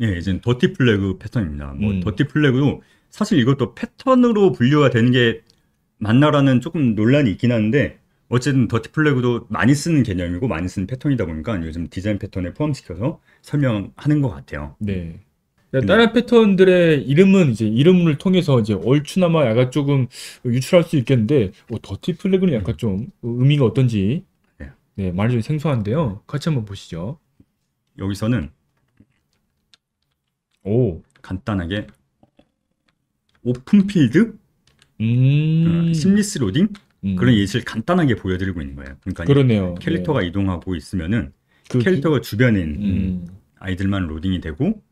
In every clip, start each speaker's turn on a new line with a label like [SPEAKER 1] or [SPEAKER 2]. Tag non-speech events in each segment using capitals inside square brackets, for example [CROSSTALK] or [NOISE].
[SPEAKER 1] 예, 이제 더티 플래그 패턴입니다. 뭐 음. 더티 플래그도 사실 이것도 패턴으로 분류가 되는 게 맞나라는 조금 논란이 있긴 한데 어쨌든 더티 플래그도 많이 쓰는 개념이고 많이 쓰는 패턴이다 보니까 요즘 디자인 패턴에 포함시켜서 설명하는 것 같아요. 네. 그러 네. 다른 패턴들의 이름은 이제 이름을 통해서 이제 얼추나마 약간 조금 유출할 수 있겠는데 어, 더티 플래그는 약간 음. 좀 의미가 어떤지 네, 말이 네, 좀 생소한데요. 같이 한번 보시죠. 여기서는 오. 간단하게 오픈필드, 음. 어, 심리스 로딩 음. 그런 예시를 간단하게 보여드리고 있는 거예요. 그러니까 그러네요. 캐릭터가 네. 이동하고 있으면은 그 캐릭터가 주변에 음. 아이들만 로딩이 되고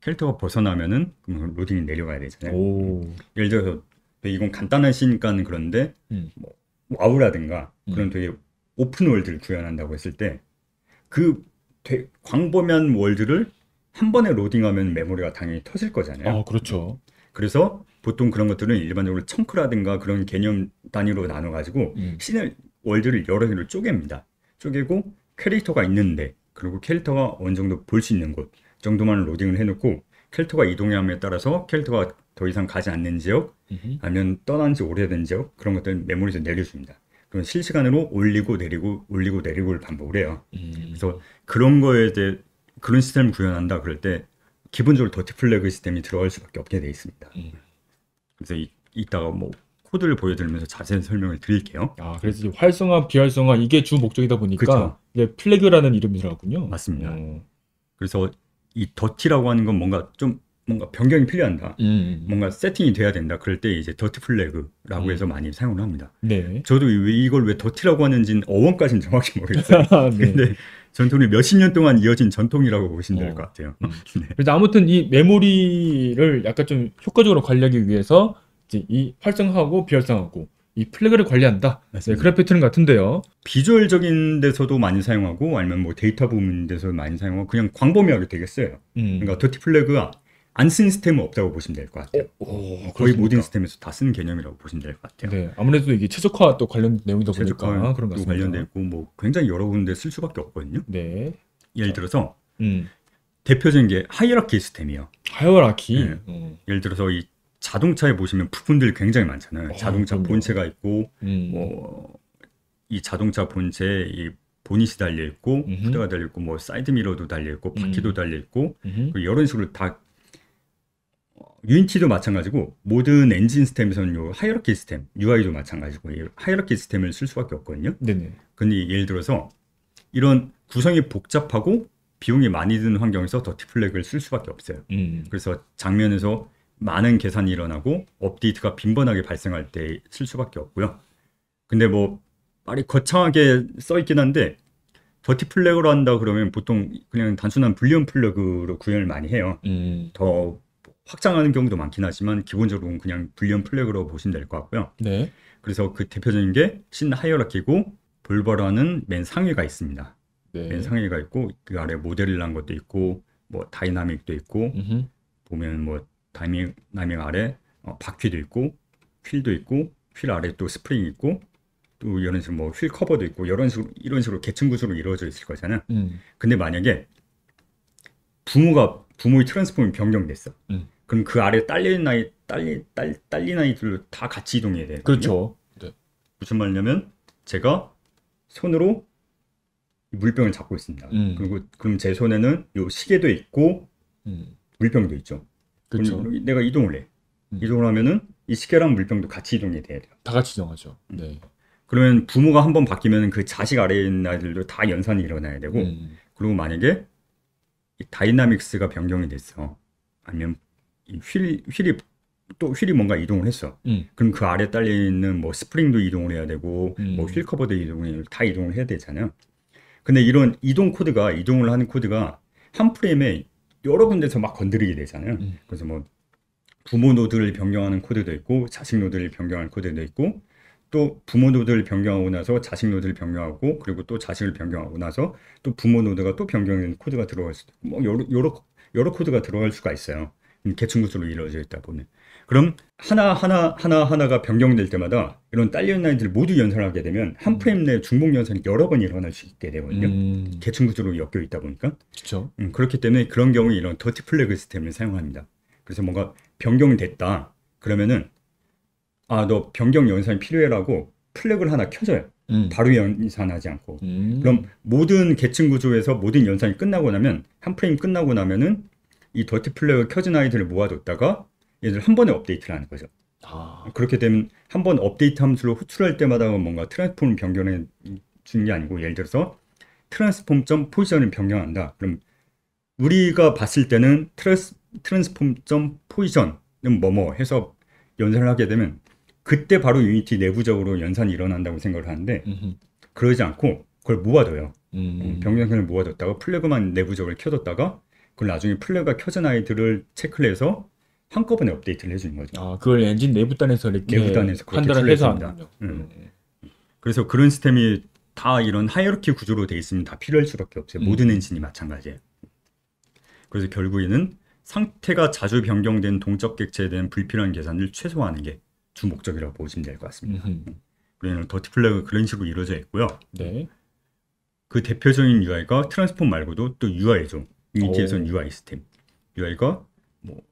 [SPEAKER 1] 캐릭터가 벗어나면은 그 로딩이 내려가야 되잖아요. 오. 음. 예를 들어서 이건 간단한 시니까 그런데 음. 뭐, 뭐 와우라든가 음. 그런 되게 오픈 월드를 구현한다고 했을 때 그 광범위한 월드를 한 번에 로딩하면 메모리가 당연히 터질 거잖아요. 아, 그렇죠. 그래서 보통 그런 것들은 일반적으로 청크라든가 그런 개념 단위로 나눠가지고 음. 씬을 월드를 여러 개로 쪼갭니다. 쪼개고 캐릭터가 있는데 그리고 캐릭터가 어느 정도 볼 수 있는 곳 정도만 로딩을 해놓고 캐릭터가 이동함에 따라서 캐릭터가 더 이상 가지 않는 지역 음흠. 아니면 떠난 지 오래된 지역 그런 것들 메모리에서 내려줍니다. 그럼 실시간으로 올리고 내리고 올리고 내리고를 반복을 해요. 음. 그래서 그런 거에 대해 그런 시스템을 구현한다 그럴 때 기본적으로 더티 플래그 시스템이 들어갈 수밖에 없게 돼 있습니다. 음. 그래서 이, 이따가 뭐 코드를 보여드리면서 자세한 설명을 드릴게요. 아, 그래서 활성화, 비활성화 이게 주 목적이다 보니까 그 그렇죠. 이게 플래그라는 이름이라군요. 맞습니다. 어. 그래서 이 더티라고 하는 건 뭔가 좀 뭔가 변경이 필요한다. 음. 음, 음. 뭔가 세팅이 돼야 된다. 그럴 때 이제 더티 플래그라고 음. 해서 많이 사용을 합니다. 네. 저도 이걸 왜 더티라고 하는지는 어원까지는 정확히 모르겠어요. [LAUGHS] 네. 근데 전통이 몇 십 년 동안 이어진 전통이라고 보시면 될것 어. 같아요. 음. [LAUGHS] 네. 그래서 아무튼 이 메모리를 약간 좀 효과적으로 관리하기 위해서 이제 이 활성화하고 비활성화하고 이 플래그를 관리한다. 네, 그래 트는 같은데요. 비주얼적인 데서도 많이 사용하고 아니면 뭐 데이터 부분 데서 많이 사용하고 그냥 광범위하게 되겠어요. 음. 그러니까 더티 플래그가 안쓴 시스템은 없다고 보시면 될 것 같아요. 오, 어, 어, 네, 거의 그렇습니까? 모든 시스템에서 다 쓰는 개념이라고 보시면 될 것 같아요. 네, 아무래도 이게 최적화 또 관련 된 내용이다 보니까 그런 것같 관련되고 뭐 굉장히 여러 군데 쓸 수밖에 없거든요. 네. 예를 들어서 음. 대표적인 게 하이어라키 시스템이에요. 하이어라키. 네. 음. 예를 들어서 이 자동차에 보시면 부품들이 굉장히 많잖아요. 어, 자동차 그럼요. 본체가 있고 음. 뭐이 자동차 본체에 이 보닛이 달려 있고 부대가 달려 있고 뭐 사이드 미러도 달려 있고 바퀴도 음. 달려 있고 여러 그 식으로 다 유인치도 마찬가지고 모든 엔진 스템에서는 요 하이어러키 스템, UI도 마찬가지고 하이어러키 스템을 쓸 수밖에 없거든요. 네네. 근데 예를 들어서 이런 구성이 복잡하고 비용이 많이 드는 환경에서 더티 플렉을쓸 수밖에 없어요. 음. 그래서 장면에서 많은 계산이 일어나고 업데이트가 빈번하게 발생할 때 쓸 수밖에 없고요. 근데 뭐 말이 거창하게 써 있긴 한데 더티 플렉으로 한다 그러면 보통 그냥 단순한 불리언 플래그로 구현을 많이 해요. 음. 더 확장하는 경우도 많긴 하지만 기본적으로는 그냥 불리언 플래그로 보시면 될 것 같고요. 네. 그래서 그 대표적인 게 신 하이어라키고 볼버라는 맨 상위가 있습니다. 네. 맨 상위가 있고 그 아래 모델이라는 것도 있고 뭐 다이나믹도 있고 음흠. 보면 뭐다이나 다이나믹 아래 어, 바퀴도 있고 휠도 있고 휠 아래 또 스프링이 있고 또 이런 식으로 뭐 휠 커버도 있고 이런 식으로 이런 식으로 계층 구조로 이루어져 있을 거잖아요. 음. 근데 만약에 부모가 부모의 트랜스폼이 변경됐어. 음. 그럼 그 아래 딸린 아이, 딸리, 딸, 딸린 아이들로 다 같이 이동해야 돼. 그렇죠. 네. 무슨 말이냐면 제가 손으로 물병을 잡고 있습니다. 음. 그리고 그럼 제 손에는 요 시계도 있고 음. 물병도 있죠. 그렇죠. 내가 이동을 해. 음. 이동을 하면은 이 시계랑 물병도 같이 이동이 돼야 돼요. 다 같이 이동하죠. 음. 네. 그러면 부모가 한 번 바뀌면 그 자식 아래에 있는 아이들도 다 연산이 일어나야 되고 음. 그리고 만약에 다이나믹스가 변경이 됐어. 아니면 휠 휠이 또 휠이 뭔가 이동을 했어. 음. 그럼 그 아래 딸려 있는 뭐 스프링도 이동을 해야 되고 음. 뭐휠 커버도 이동을 다 이동을 해야 되잖아요. 근데 이런 이동 코드가 이동을 하는 코드가 한 프레임에 여러 군데서 막 건드리게 되잖아요. 음. 그래서 뭐 부모 노드를 변경하는 코드도 있고 자식 노드를 변경하는 코드도 있고 또 부모 노드를 변경하고 나서 자식 노드를 변경하고 그리고 또 자식을 변경하고 나서 또 부모 노드가 또 변경된 코드가 들어갈 수, 뭐 여러 여러 여러 코드가 들어갈 수가 있어요. 음, 계층구조로 이루어져 있다 보면 그럼 하나 하나 하나 하나가 변경될 때마다 이런 딸리는 라인들을 모두 연산하게 되면 한 음. 프레임 내에 중복 연산이 여러 번 일어날 수 있게 되거든요. 음. 계층구조로 엮여 있다 보니까. 그렇죠. 음, 그렇기 때문에 그런 경우에 이런 더티 플래그 시스템을 사용합니다. 그래서 뭔가 변경됐다 그러면은 아너 변경 연산이 필요해라고 플래을 하나 켜줘요. 음. 바로 연산하지 않고 음. 그럼 모든 계층 구조에서 모든 연산이 끝나고 나면 한 프레임 끝나고 나면은 이 더티 플래을 켜진 아이들을 모아뒀다가 얘들 한 번에 업데이트를 하는 거죠. 아. 그렇게 되면 한 번 업데이트 함수로 호출할 때마다 뭔가 트랜스폼 을 변경해 준 게 아니고 예를 들어서 트랜스폼 점 포지션을 변경한다. 그럼 우리가 봤을 때는 트랜스, 트랜스폼 점 포지션은 뭐뭐 해서 연산을 하게 되면 그때 바로 유니티 내부적으로 연산이 일어난다고 생각을 하는데 음흠. 그러지 않고 그걸 모아둬요. 음. 음 병정선을 모아뒀다가 플래그만 내부적으로 켜뒀다가 그걸 나중에 플래그가 켜진 아이들을 체크를 해서 한꺼번에 업데이트를 해주는 거죠. 아, 그걸 엔진 내부 단에서 이렇게 내부 단에서 판단을 해서 합니다. 음. 네. 그래서 그런 시스템이 다 이런 하이어로키 구조로 돼 있으면 다 필요할 수밖에 없어요. 음. 모든 엔진이 마찬가지예요. 그래서 결국에는 상태가 자주 변경된 동적 객체에 대한 불필요한 계산을 최소화하는 게주 목적이라고 보시면 될 것 같습니다. 음흠. 우리는 더티 플래그 그런 식으로 이루어져 있고요. 네. 그 대표적인 UI가 트랜스폼 말고도 또 UI죠. 유니에서 UI 시스템. UI가 뭐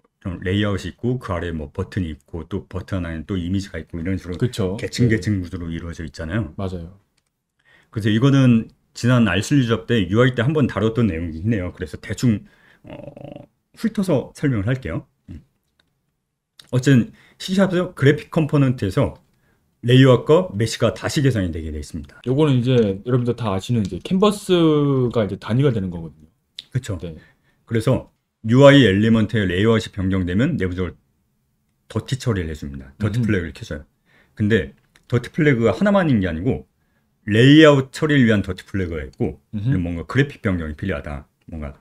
[SPEAKER 1] 레이아웃이 있고 그아래뭐 버튼이 있고 또 버튼 하에또 이미지가 있고 이런 식으로 그쵸. 계층 계층 네. 구조로 이루어져 있잖아요. 맞아요. 그래서 이거는 지난 알쓸 유접 때 UI 때 한번 다뤘던 내용이긴 해요. 그래서 대충 어, 훑어서 설명을 할게요. 어쨌든 c 샵에 그래픽 컴포넌트에서 레이어과 메시가 다시 계산이 되게 돼 있습니다. 요거는 이제 여러분들 다 아시는 이제 캔버스가 이제 단위가 되는 거거든요. 그렇죠. 네. 그래서 UI 엘리먼트의 레이아웃 변경되면 내부적으로 더티 처리를 해줍니다. 더티 음. 플래그를 켜줘요. 근데 더티 플래그가 하나만 있는 게 아니고 레이아웃 처리를 위한 더티 플래그가 있고 음. 뭔가 그래픽 변경이 필요하다. 뭔가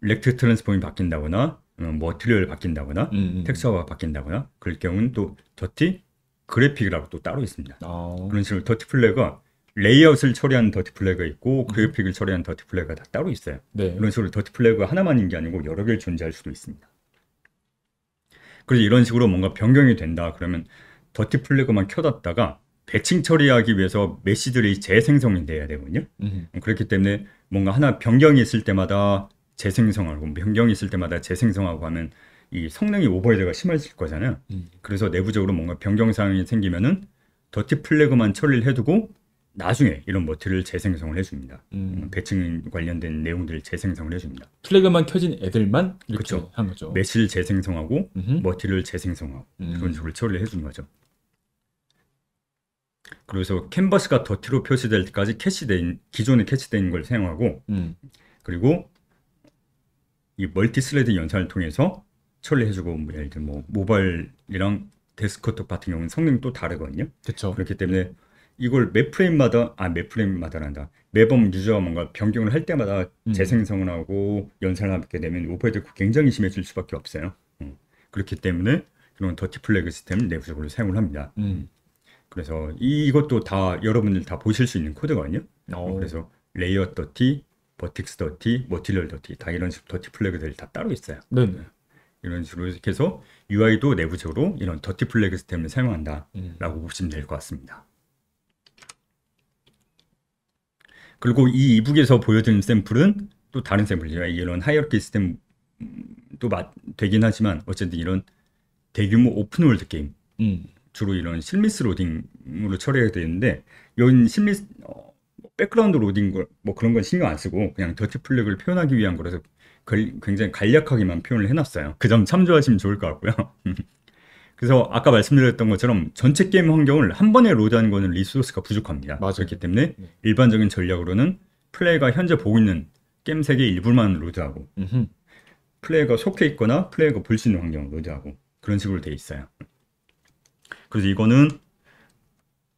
[SPEAKER 1] 렉트 트랜스폼이 바뀐다거나 머티리얼 어, 뭐 바뀐다거나 음, 음. 텍스처가 바뀐다거나 그럴 경우는 또 더티 그래픽이라고 또 따로 있습니다. 아. 그런 식으로 더티 플래그가 레이아웃을 처리한 더티 플래그가 있고 음. 그래픽을 처리한 더티 플래그가 다 따로 있어요. 네. 그런 식으로 더티 플래그가 하나만인 게 아니고 여러 개를 존재할 수도 있습니다. 그래서 이런 식으로 뭔가 변경이 된다 그러면 더티 플래그만 켜뒀다가 배칭 처리하기 위해서 메시들이 재생성이 돼야 되거든요. 음. 그렇기 때문에 뭔가 하나 변경이 있을 때마다 재생성하고 변경이 있을 때마다 재생성하고 하면 이 성능이 오버헤드가 심해질 거잖아요. 음. 그래서 내부적으로 뭔가 변경 사항이 생기면은 더티 플래그만 처리를 해두고 나중에 이런 모티를 재생성을 해줍니다. 음. 음. 배칭 관련된 내용들을 재생성을 해줍니다. 플래그만 켜진 애들만 그렇게한 거죠. 매실 재생성하고 음흠. 머티를 재생성하고 음. 그런 식으로 처리를 해주는 거죠. 그래서 캔버스가 더티로 표시될 때까지 캐시된 기존에 캐시된걸 사용하고 음. 그리고 이 멀티 슬레드 연산을 통해서 처리 해주고 뭐 예를 들면 뭐 모바일이랑 데스크톱 같은 경우는 성능이 또 다르거든요. 그렇죠. 그렇기 때문에 이걸 매 프레임마다 아 매 프레임마다란다 매번 유저가 뭔가 변경을 할 때마다 음. 재생성을 하고 연산을 하게 되면 오퍼레이터 굉장히 심해질 수밖에 없어요. 음. 그렇기 때문에 그런 더티 플래그 시스템 내부적으로 사용을 합니다. 음. 음. 그래서 이것도 다 여러분들 다 보실 수 있는 코드거든요. 오. 어. 그래서 레이어 더티 버틱스 더티, 머티리얼 더티 다 이런 식으로 더티 플래그들이 다 따로 있어요. 네. 이런 식으로 이렇게 해서 UI도 내부적으로 이런 더티 플래그 시스템을 사용한다라고 음. 보시면 될 것 같습니다. 그리고 이 이북에서 보여드린 샘플은 또 다른 샘플이에요. 이런 하이어키 시스템도 맞, 되긴 하지만 어쨌든 이런 대규모 오픈월드 게임 음. 주로 이런 실미스 로딩으로 처리가 되는데 이기 실미스 어, 백그라운드 로딩 뭐 그런 건 신경 안 쓰고 그냥 더티 플랙을 표현하기 위한 거라서 굉장히 간략하게만 표현을 해놨어요. 그 점 참조하시면 좋을 것 같고요. [LAUGHS] 그래서 아까 말씀드렸던 것처럼 전체 게임 환경을 한 번에 로드하는 거는 리소스가 부족합니다. 맞아요. 그렇기 때문에 네. 일반적인 전략으로는 플레이가 현재 보고 있는 게임 세계 일부만 로드하고 음흠. 플레이가 속해 있거나 플레이가 볼 수 있는 환경을 로드하고 그런 식으로 돼 있어요. 그래서 이거는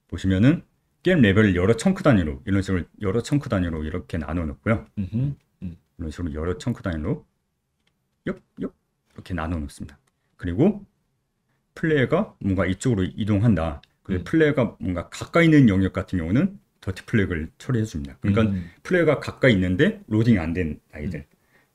[SPEAKER 1] 보시면은 게임 레벨을 여러 청크 단위로 이런 식으로 여러 청크 단위로 이렇게 나눠 놓고요. 음. 이런 식으로 여러 청크 단위로 엽, 엽 이렇게 나눠 놓습니다. 그리고 플레이어가 뭔가 이쪽으로 이동한다. 그래서 음. 플레이어가 뭔가 가까이 있는 영역 같은 경우는 더티 플래그를 처리해 줍니다. 그러니까 음. 플레이어가 가까이 있는데 로딩 이안 된 아이들 음.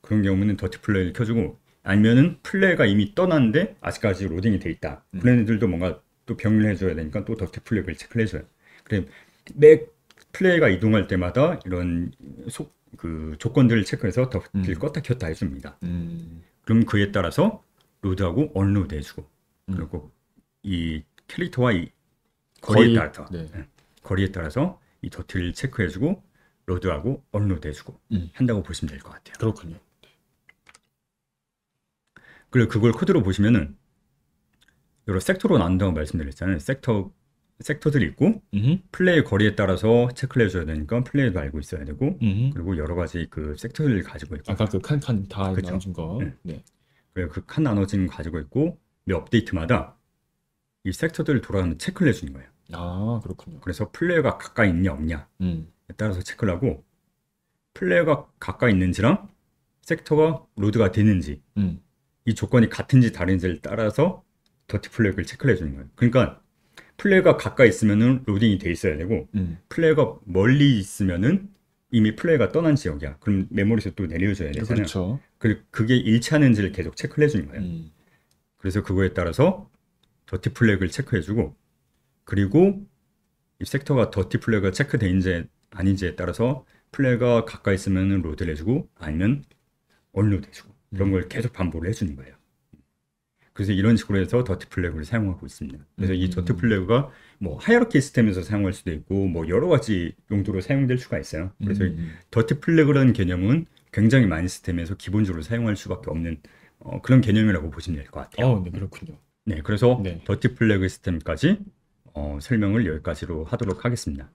[SPEAKER 1] 그런 경우는 더티 플래그를 켜주고 아니면은 플레이어가 이미 떠났는데 아직까지 로딩이 돼 있다. 음. 그런 애들도 뭔가 또 병을 해줘야 되니까 또 더티 플래그를 체크를 해줘요. 그래, 맥 플레이가 이동할 때마다 이런 속, 그 조건들을 체크해서 덮을 음. 껐다 켰다 해줍니다. 음. 그럼 그에 따라서 로드하고 언로드 해주고 음. 그리고 이 캐릭터와 이 거리에 거리, 따라서 네. 예, 거리에 따라서 이더티 체크해주고 로드하고 언로드 해주고 음. 한다고 보시면 될 것 같아요. 그렇군요. 그리고 그걸 코드로 보시면은 여러 섹터로 나눈다고 말씀드렸잖아요. 섹터 섹터들이 있고 음흠. 플레이 거리에 따라서 체크를 해줘야 되니까 플레이도 알고 있어야 되고 음흠. 그리고 여러 가지 그섹터들을 가지고 있고 아까 그칸칸다 그쵸? 그렇죠. 나눠준 거. 네. 네. 그래서 그칸 나눠진 가지고 있고 매 업데이트마다 이 섹터들을 돌아가는 체크를 해주는 거예요. 아 그렇군요. 그래서 플레이어가 가까이 있냐 없냐에 음. 따라서 체크를 하고 플레이어가 가까이 있는지랑 섹터가 로드가 되는지 음. 이 조건이 같은지 다른지를 따라서 더티 플래그를 체크를 해주는 거예요. 그러니까 플레이가 가까이 있으면은 로딩이 돼 있어야 되고 음. 플레이가 멀리 있으면은 이미 플레이가 떠난 지역이야. 그럼 메모리에서 또 내려줘야 되잖아요. 그렇죠. 그게 일치하는지를 계속 체크를 해주는 거예요. 음. 그래서 그거에 따라서 더티 플래그를 체크해주고 그리고 이 섹터가 더티 플래그가 체크돼인지 아닌지에 따라서 플레이가 가까이 있으면 로드를 해주고 아니면 언로드 해주고 이런걸 음. 계속 반복을 해주는 거예요. 그래서 이런 식으로 해서 더트 플래그를 사용하고 있습니다. 그래서 음. 이 더트 플래그가 뭐 하이어키 시스템에서 사용할 수도 있고 뭐 여러 가지 용도로 사용될 수가 있어요. 그래서 음. 더트 플래그라는 개념은 굉장히 많이 시스템에서 기본적으로 사용할 수밖에 없는 어, 그런 개념이라고 보시면 될 것 같아요. 어, 네, 그렇군요. 네, 그래서 네. 더티 플래그 시스템까지 어, 설명을 여기까지로 하도록 하겠습니다.